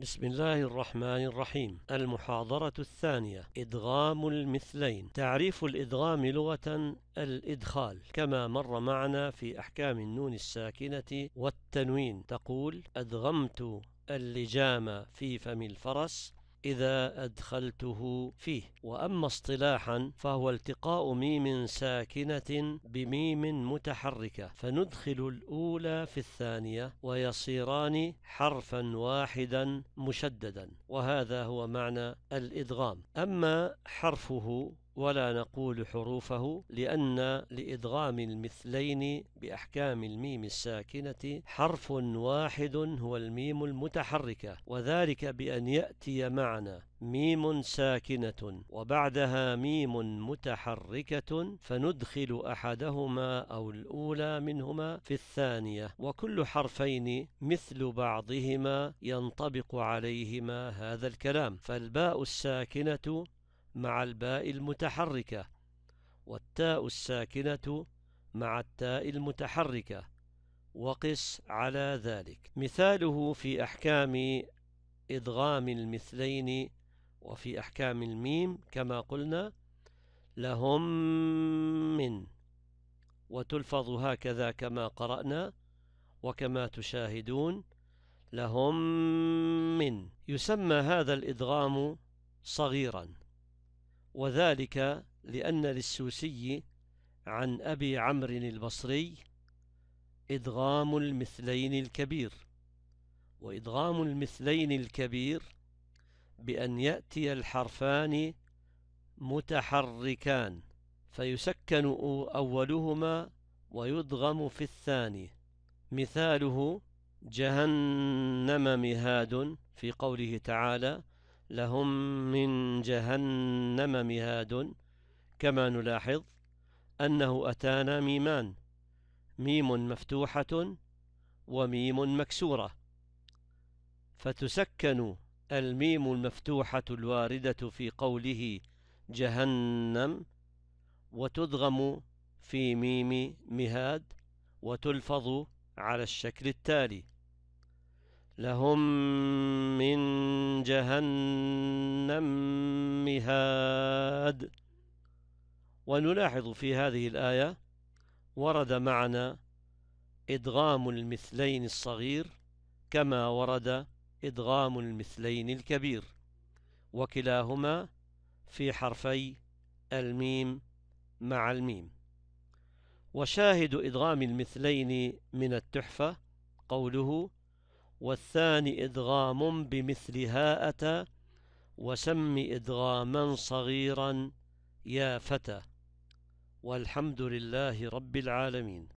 بسم الله الرحمن الرحيم المحاضرة الثانية إدغام المثلين تعريف الإدغام لغة الإدخال كما مر معنا في أحكام النون الساكنة والتنوين تقول أدغمت اللجام في فم الفرس إذا أدخلته فيه وأما اصطلاحا فهو التقاء ميم ساكنة بميم متحركة فندخل الأولى في الثانية ويصيران حرفا واحدا مشددا وهذا هو معنى الإدغام أما حرفه ولا نقول حروفه لأن لإدغام المثلين بأحكام الميم الساكنة حرف واحد هو الميم المتحركة وذلك بأن يأتي معنا ميم ساكنة وبعدها ميم متحركة فندخل أحدهما أو الأولى منهما في الثانية وكل حرفين مثل بعضهما ينطبق عليهما هذا الكلام فالباء الساكنة مع الباء المتحركة والتاء الساكنة مع التاء المتحركة وقس على ذلك مثاله في أحكام إدغام المثلين وفي أحكام الميم كما قلنا لهم من وتلفظ هكذا كما قرأنا وكما تشاهدون لهم من يسمى هذا الإدغام صغيرا وذلك لأن للسوسي عن أبي عمرو البصري إدغام المثلين الكبير وإدغام المثلين الكبير بأن يأتي الحرفان متحركان فيسكن أولهما ويدغم في الثاني مثاله جهنم مهاد في قوله تعالى لهم من جهنم مهاد كما نلاحظ أنه أتانا ميمان ميم مفتوحة وميم مكسورة فتسكن الميم المفتوحة الواردة في قوله جهنم وتدغم في ميم مهاد وتلفظ على الشكل التالي لهم من جهنم مهاد ونلاحظ في هذه الآية ورد معنا إدغام المثلين الصغير كما ورد إدغام المثلين الكبير وكلاهما في حرفي الميم مع الميم وشاهد إدغام المثلين من التحفة قوله والثاني إدغام بمثل أتى وسم إدغاما صغيرا يا فتى والحمد لله رب العالمين